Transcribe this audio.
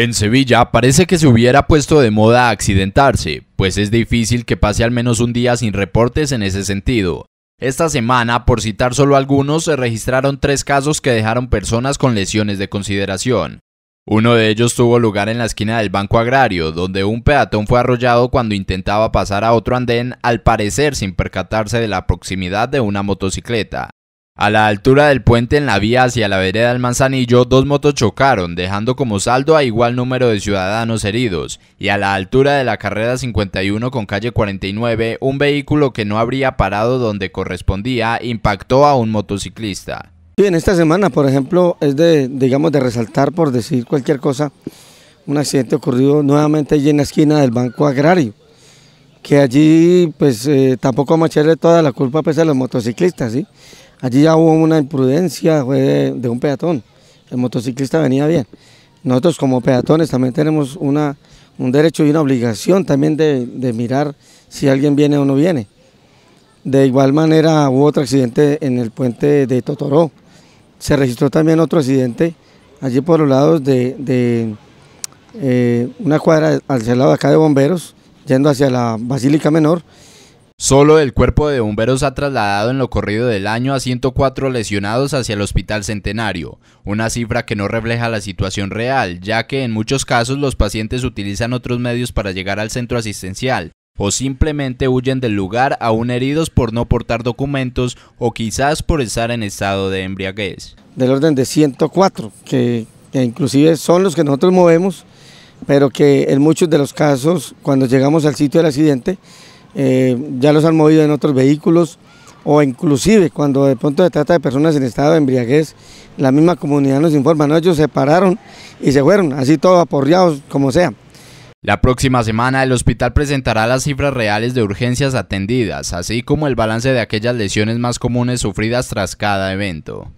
En Sevilla parece que se hubiera puesto de moda accidentarse, pues es difícil que pase al menos un día sin reportes en ese sentido. Esta semana, por citar solo algunos, se registraron tres casos que dejaron personas con lesiones de consideración. Uno de ellos tuvo lugar en la esquina del Banco Agrario, donde un peatón fue arrollado cuando intentaba pasar a otro andén, al parecer sin percatarse de la proximidad de una motocicleta. A la altura del puente en la vía hacia la vereda del Manzanillo, dos motos chocaron, dejando como saldo a igual número de ciudadanos heridos, y a la altura de la carrera 51 con calle 49, un vehículo que no habría parado donde correspondía impactó a un motociclista. En esta semana, por ejemplo, es de, digamos, de resaltar, por decir cualquier cosa, un accidente ocurrido nuevamente allí en la esquina del Banco Agrario que allí pues eh, tampoco vamos toda la culpa pues, a los motociclistas, ¿sí? Allí ya hubo una imprudencia fue de, un peatón, el motociclista venía bien. Nosotros como peatones también tenemos una, un derecho y una obligación también de, mirar si alguien viene o no viene. De igual manera hubo otro accidente en el puente de Totoró. Se registró también otro accidente allí por los lados de, eh, una cuadra al el lado acá de bomberos yendo hacia la Basílica Menor. Solo el cuerpo de bomberos ha trasladado en lo corrido del año a 104 lesionados hacia el Hospital Centenario, una cifra que no refleja la situación real, ya que en muchos casos los pacientes utilizan otros medios para llegar al centro asistencial o simplemente huyen del lugar aún heridos por no portar documentos o quizás por estar en estado de embriaguez. Del orden de 104, que, que inclusive son los que nosotros movemos pero que en muchos de los casos, cuando llegamos al sitio del accidente, eh, ya los han movido en otros vehículos o inclusive cuando de pronto se trata de personas en estado de embriaguez, la misma comunidad nos informa, ellos se pararon y se fueron, así todos aporreados como sea. La próxima semana el hospital presentará las cifras reales de urgencias atendidas, así como el balance de aquellas lesiones más comunes sufridas tras cada evento.